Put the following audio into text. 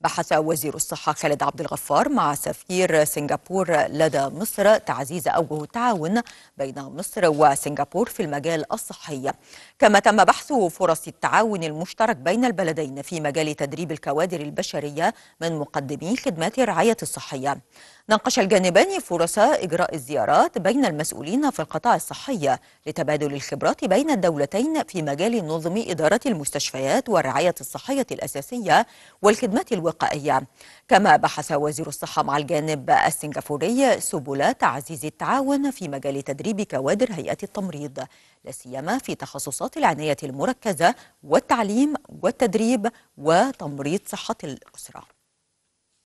بحث وزير الصحة خالد عبد الغفار مع سفير سنغافور لدى مصر تعزيز أوجه التعاون بين مصر وسنغافور في المجال الصحي كما تم بحث فرص التعاون المشترك بين البلدين في مجال تدريب الكوادر البشرية من مقدمي خدمات الرعاية الصحية ناقش الجانبان فرص إجراء الزيارات بين المسؤولين في القطاع الصحي لتبادل الخبرات بين الدولتين في مجال نظم إدارة المستشفيات والرعاية الصحية الأساسية والخدمات الو... وقائية كما بحث وزير الصحة مع الجانب السنغافوري سبل تعزيز التعاون في مجال تدريب كوادر هيئة التمريض لاسيما في تخصصات العناية المركزة والتعليم والتدريب وتمريض صحة الأسرة